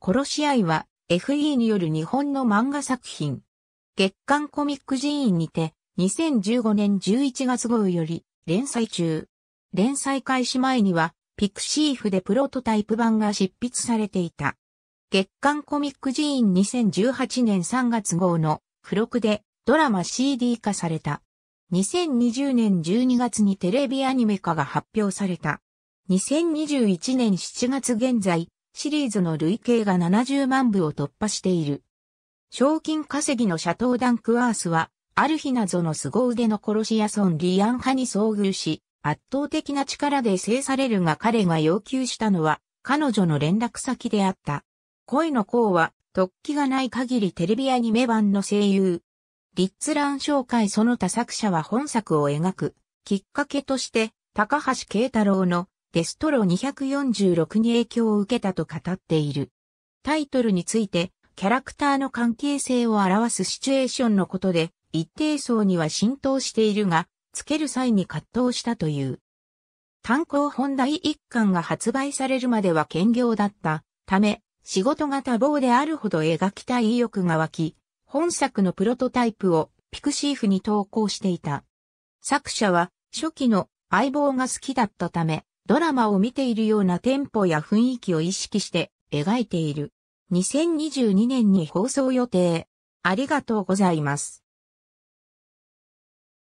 殺し合いは FE による日本の漫画作品。月刊コミック寺院にて2015年11月号より連載中。連載開始前にはピクシーフでプロトタイプ版が執筆されていた。月刊コミック寺院2018年3月号の付録でドラマ CD 化された。2020年12月にテレビアニメ化が発表された。2021年7月現在、シリーズの累計が70万部を突破している。賞金稼ぎのシャトーダンクアースは、ある日謎の凄腕の殺し屋ソン・リアン派に遭遇し、圧倒的な力で制されるが彼が要求したのは、彼女の連絡先であった。恋の功は、突起がない限りテレビアニメ版の声優。リッツラン紹介その他作者は本作を描く、きっかけとして、高橋慶太郎のデストロ246に影響を受けたと語っている。タイトルについて、キャラクターの関係性を表すシチュエーションのことで、一定層には浸透しているが、つける際に葛藤したという。単行本第一巻が発売されるまでは兼業だったため、仕事が多忙であるほど描きたい意欲が湧き、本作のプロトタイプをピクシーフに投稿していた。作者は初期の相棒が好きだったため、ドラマを見ているようなテンポや雰囲気を意識して描いている。2022年に放送予定。ありがとうございます。